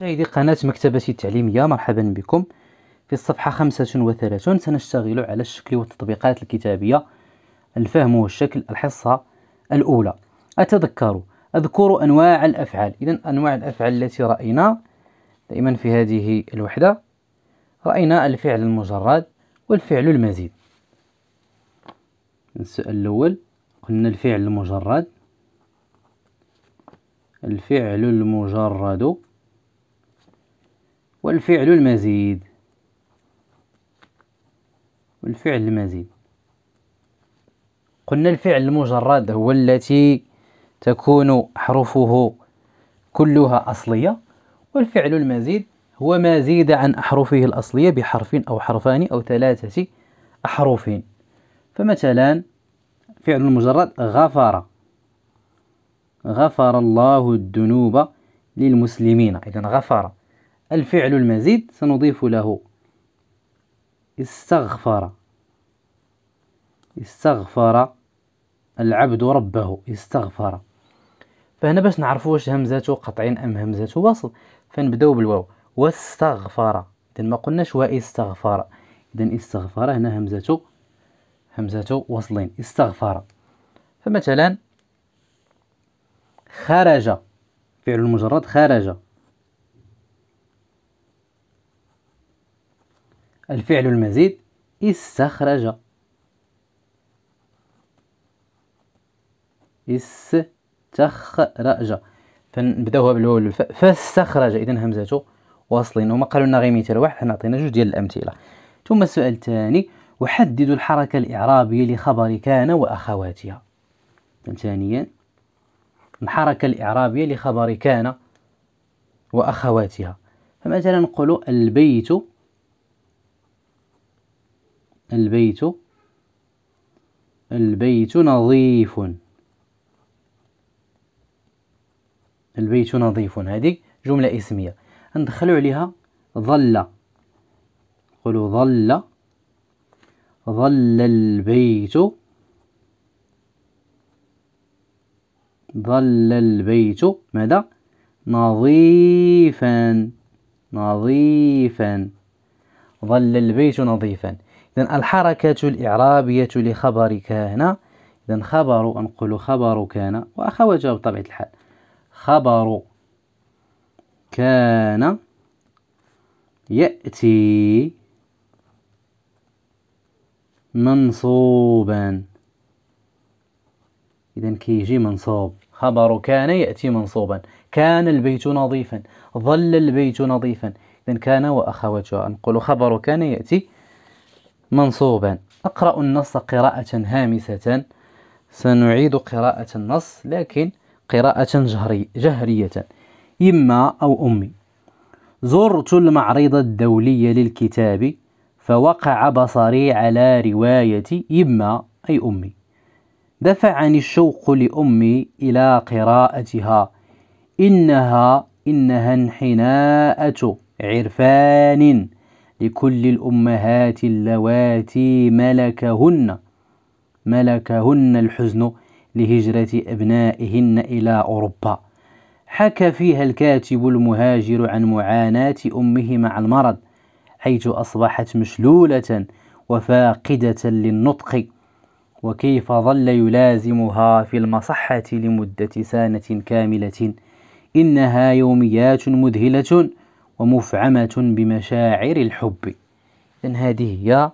مشاهدي قناة مكتبة التعليمية مرحبا بكم في الصفحة 35 سنشتغل على الشكل والتطبيقات الكتابية الفهم والشكل الحصة الأولى أتذكر أذكر أنواع الأفعال إذا أنواع الأفعال التي رأينا دائما في هذه الوحدة رأينا الفعل المجرد والفعل المزيد السؤال الأول قلنا الفعل المجرد الفعل المجرد والفعل المزيد والفعل المزيد قلنا الفعل المجرد هو التي تكون حروفه كلها أصلية والفعل المزيد هو ما زيد عن أحرفه الأصلية بحرف أو حرفان أو ثلاثة أحرف فمثلا فعل المجرد غفر غفر الله الذنوب للمسلمين إذا غفر الفعل المزيد سنضيف له استغفر استغفر العبد ربه استغفر فهنا باش نعرفوا واش همزته قطع ام همزته وصل فنبداو بالواو واستغفر اذا ما قلناش واستغفر اذا استغفر هنا همزته همزته وصلين استغفر فمثلا خرج فعل المجرد خرج الفعل المزيد استخرج استخرج فنبداوها بالاول فاستخرج اذا همزته واصلين هما قالوا لنا غير مثال واحد حنا عطينا جوج ديال الامثله ثم السؤال الثاني وحدد الحركه الاعرابيه لخبر كان واخواتها ثانيا الحركه الاعرابيه لخبر كان واخواتها فمثلا نقول البيت البيت البيت نظيف البيت نظيف هذه جملة اسمية ندخل عليها ظل نقولوا ظل ظل البيت ظل البيت ماذا نظيفا نظيفا ظل البيت نظيفا إذا الحركة الإعرابية لخبر كان إذا خبر أنقل خبر كان وأخواتها بطبيعة الحال خبر كان يأتي منصوبا إذا كيجي منصوب خبر كان يأتي منصوبا كان البيت نظيفا ظل البيت نظيفا إذا كان وأخواتها نقول خبر كان يأتي منصوبا أقرأ النص قراءة هامسة سنعيد قراءة النص لكن قراءة جهري جهرية إما أو أمي زرت المعرض الدولي للكتاب فوقع بصري على رواية إما أي أمي دفعني الشوق لأمي إلى قراءتها إنها إنها انحناءة عرفان لكل الأمهات اللواتي ملكهن ملكهن الحزن لهجرة أبنائهن إلى أوروبا حكى فيها الكاتب المهاجر عن معاناة أمه مع المرض حيث أصبحت مشلولة وفاقدة للنطق وكيف ظل يلازمها في المصحة لمدة سنة كاملة إنها يوميات مذهلة ومفعمة بمشاعر الحب إذن هذه هي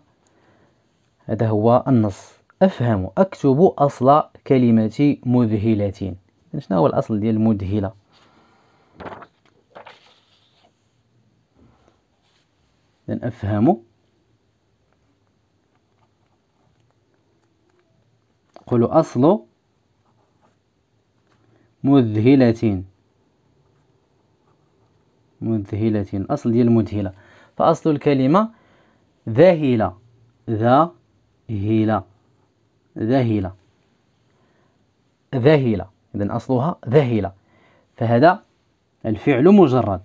هذا هو النص أفهم أكتب أصل كلمة مذهلة شنو هو الأصل ديال مذهلة إذن أفهم قل أصل مذهلة مذهلة الأصل ديال مذهلة فأصل الكلمة ذاهلة ذا هيلة ذاهلة ذاهلة إذا أصلها ذاهلة فهذا الفعل مجرد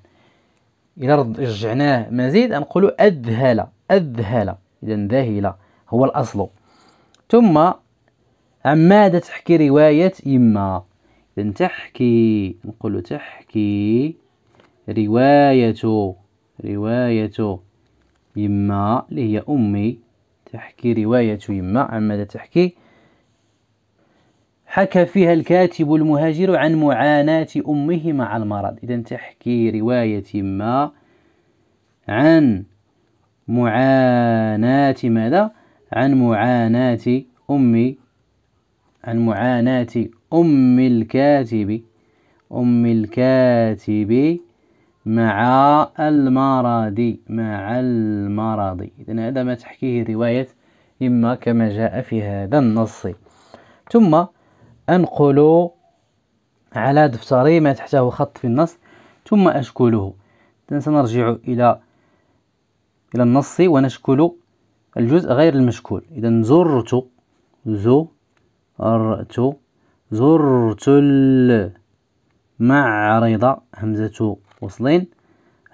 إذا رجعناه مزيد نقول أذهل أذهل إذا ذاهلة هو الأصل ثم عمادة تحكي رواية إما إذا تحكي نقول تحكي رواية رواية يما اللي هي أمي تحكي رواية يما عن ماذا تحكي حكى فيها الكاتب المهاجر عن معاناة أمه مع المرض إذا تحكي رواية يما عن معاناة ماذا عن معاناة أمي عن معاناة أم الكاتب أم الكاتب مع المرض مع المرض إذن هذا ما تحكيه رواية إما كما جاء في هذا النص ثم أنقل على دفتري ما تحته خط في النص ثم أشكله اذا سنرجع إلى إلى النص ونشكل الجزء غير المشكول إذا زرت زرت زرت المعرض همزة وصلين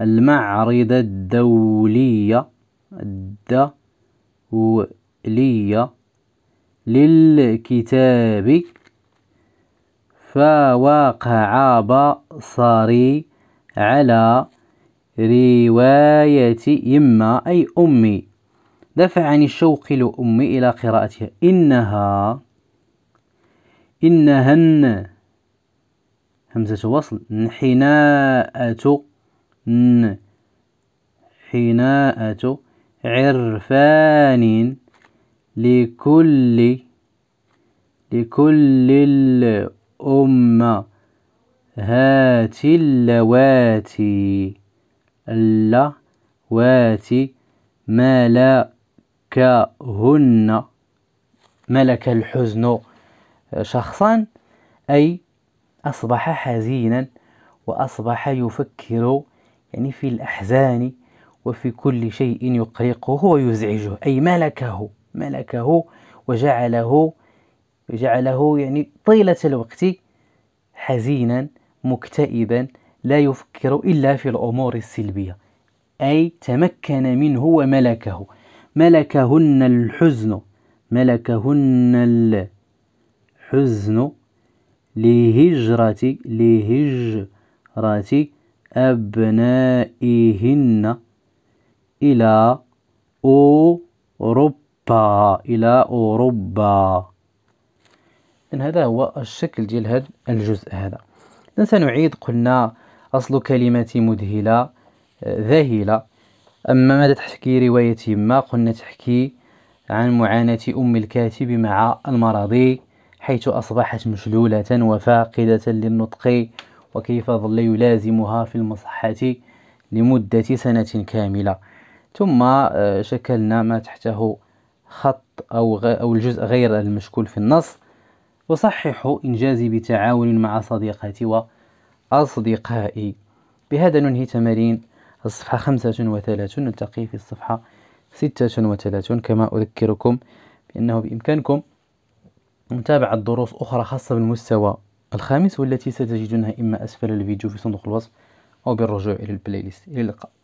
المعرضة الدولية الدولية للكتاب فوقع بصري على رواية إما أي أمي دفعني الشوق لأمي إلى قراءتها إنها إنهن همزة وصل انحناءة نحناءة عرفان لكل لكل هات اللواتي اللواتي ملكهن ملك الحزن شخصا أي أصبح حزينا وأصبح يفكر يعني في الأحزان وفي كل شيء يقلقه ويزعجه أي ملكه ملكه وجعله جعله يعني طيلة الوقت حزينا مكتئبا لا يفكر إلا في الأمور السلبية أي تمكن منه وملكه ملكهن الحزن ملكهن الحزن لهجرة لهجرتي أبنائهن إلى أوروبا إلى أوروبا إن هذا هو الشكل ديال هذا الجزء هذا إذن سنعيد قلنا أصل كلمة مذهلة آه، ذهلة أما ماذا تحكي رواية ما قلنا تحكي عن معاناة أم الكاتب مع المرضي حيث أصبحت مشلولة وفاقدة للنطق وكيف ظل يلازمها في المصحة لمدة سنة كاملة ثم آه، شكلنا ما تحته خط أو, أو الجزء غير المشكول في النص وصحح إنجازي بتعاون مع صديقتي وأصدقائي بهذا ننهي تمارين الصفحة 35 نلتقي في الصفحة 36 كما أذكركم بأنه بإمكانكم متابعة دروس أخرى خاصة بالمستوى الخامس والتي ستجدونها إما أسفل الفيديو في صندوق الوصف أو بالرجوع إلى البلاي ليست إلى اللقاء